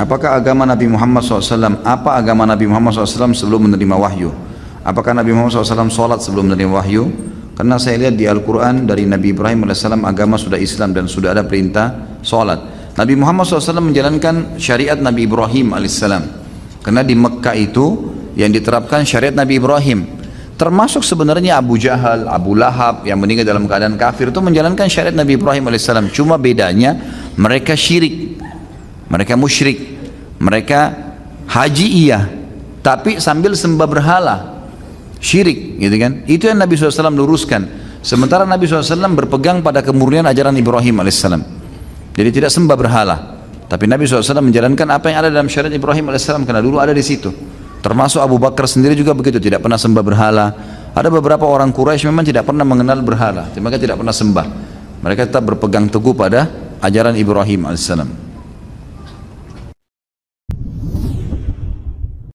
Apakah agama Nabi Muhammad SAW? Apa agama Nabi Muhammad SAW sebelum menerima wahyu? Apakah Nabi Muhammad SAW sholat sebelum menerima wahyu? Karena saya lihat di Al-Quran dari Nabi Ibrahim AS agama sudah Islam dan sudah ada perintah sholat. Nabi Muhammad SAW menjalankan syariat Nabi Ibrahim AS. Karena di Mekah itu yang diterapkan syariat Nabi Ibrahim. Termasuk sebenarnya Abu Jahal, Abu Lahab yang meninggal dalam keadaan kafir itu menjalankan syariat Nabi Ibrahim AS. Cuma bedanya mereka syirik. Mereka musyrik mereka haji iya tapi sambil sembah berhala syirik gitu kan itu yang Nabi SAW luruskan sementara Nabi SAW berpegang pada kemurnian ajaran Ibrahim AS jadi tidak sembah berhala tapi Nabi SAW menjalankan apa yang ada dalam syariat Ibrahim AS karena dulu ada di situ termasuk Abu Bakar sendiri juga begitu tidak pernah sembah berhala ada beberapa orang Quraisy memang tidak pernah mengenal berhala mereka tidak pernah sembah mereka tetap berpegang teguh pada ajaran Ibrahim alaihissalam.